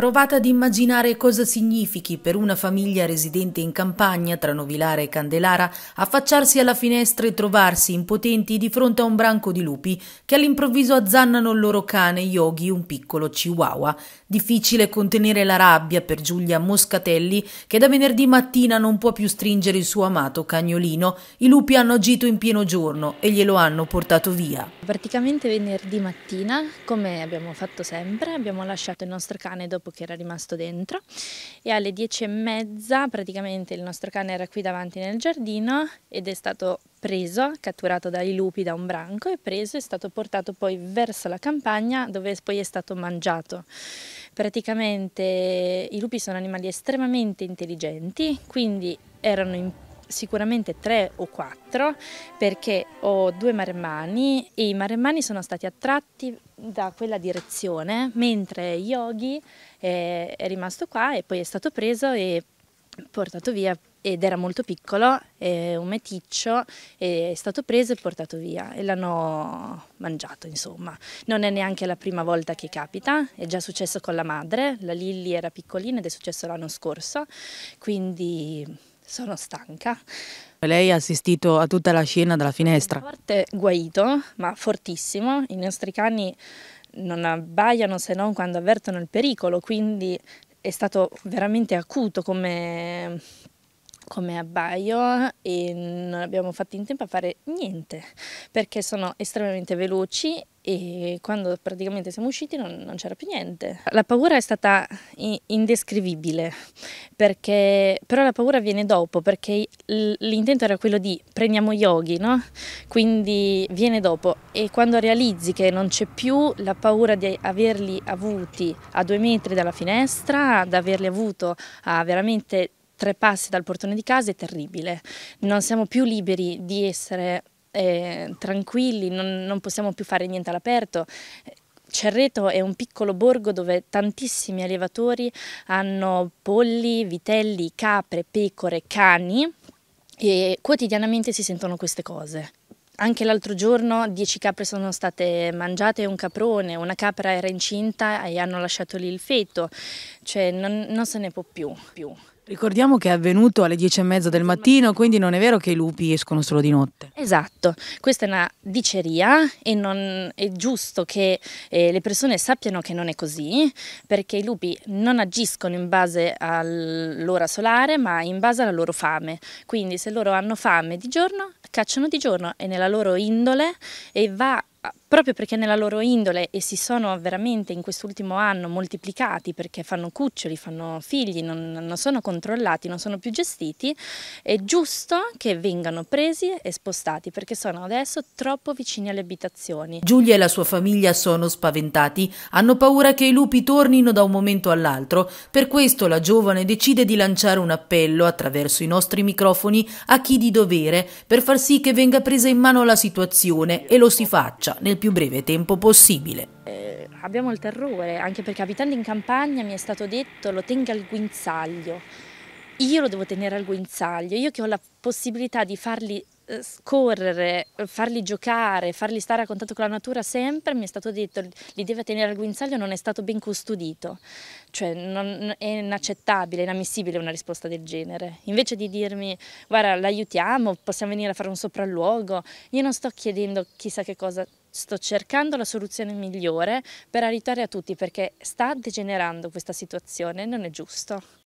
Provate ad immaginare cosa significhi per una famiglia residente in campagna tra Novilara e Candelara affacciarsi alla finestra e trovarsi impotenti di fronte a un branco di lupi che all'improvviso azzannano il loro cane Yogi, un piccolo chihuahua. Difficile contenere la rabbia per Giulia Moscatelli che da venerdì mattina non può più stringere il suo amato cagnolino. I lupi hanno agito in pieno giorno e glielo hanno portato via. Praticamente venerdì mattina, come abbiamo fatto sempre, abbiamo lasciato il nostro cane dopo poco che era rimasto dentro e alle dieci e mezza praticamente il nostro cane era qui davanti nel giardino ed è stato preso, catturato dai lupi da un branco e preso è stato portato poi verso la campagna dove poi è stato mangiato. Praticamente i lupi sono animali estremamente intelligenti, quindi erano in sicuramente tre o quattro perché ho due maremmani e i maremmani sono stati attratti da quella direzione mentre Yogi è, eh, è rimasto qua e poi è stato preso e portato via ed era molto piccolo, è un meticcio, è stato preso e portato via e l'hanno mangiato insomma. Non è neanche la prima volta che capita, è già successo con la madre, la Lilli era piccolina ed è successo l'anno scorso, quindi sono stanca. Lei ha assistito a tutta la scena dalla finestra. Forte guaito, ma fortissimo. I nostri cani non abbaiano se non quando avvertono il pericolo, quindi è stato veramente acuto come come abbaio e non abbiamo fatto in tempo a fare niente perché sono estremamente veloci e quando praticamente siamo usciti non, non c'era più niente. La paura è stata indescrivibile, perché, però la paura viene dopo, perché l'intento era quello di prendiamo yogi, no? quindi viene dopo e quando realizzi che non c'è più la paura di averli avuti a due metri dalla finestra, ad averli avuto a veramente tre passi dal portone di casa è terribile. Non siamo più liberi di essere eh, tranquilli, non, non possiamo più fare niente all'aperto. Cerreto è un piccolo borgo dove tantissimi allevatori hanno polli, vitelli, capre, pecore, cani e quotidianamente si sentono queste cose. Anche l'altro giorno 10 capre sono state mangiate, un caprone, una capra era incinta e hanno lasciato lì il feto, cioè non, non se ne può più, più. Ricordiamo che è avvenuto alle 10 e mezza del mattino, quindi non è vero che i lupi escono solo di notte. Esatto, questa è una diceria e non è giusto che eh, le persone sappiano che non è così, perché i lupi non agiscono in base all'ora solare, ma in base alla loro fame. Quindi se loro hanno fame di giorno, cacciano di giorno, è nella loro indole e va proprio perché nella loro indole e si sono veramente in quest'ultimo anno moltiplicati perché fanno cuccioli, fanno figli, non, non sono controllati, non sono più gestiti, è giusto che vengano presi e spostati perché sono adesso troppo vicini alle abitazioni. Giulia e la sua famiglia sono spaventati, hanno paura che i lupi tornino da un momento all'altro, per questo la giovane decide di lanciare un appello attraverso i nostri microfoni a chi di dovere per far sì che venga presa in mano la situazione e lo si faccia nel più breve tempo possibile. Eh, abbiamo il terrore, anche perché abitando in campagna mi è stato detto lo tenga al guinzaglio. Io lo devo tenere al guinzaglio, io che ho la possibilità di farli eh, scorrere, eh, farli giocare, farli stare a contatto con la natura sempre, mi è stato detto li deve tenere al guinzaglio, non è stato ben custodito, cioè non, è inaccettabile, inammissibile una risposta del genere. Invece di dirmi guarda l'aiutiamo, possiamo venire a fare un sopralluogo, io non sto chiedendo chissà che cosa, sto cercando la soluzione migliore per aiutare a tutti perché sta degenerando questa situazione, non è giusto.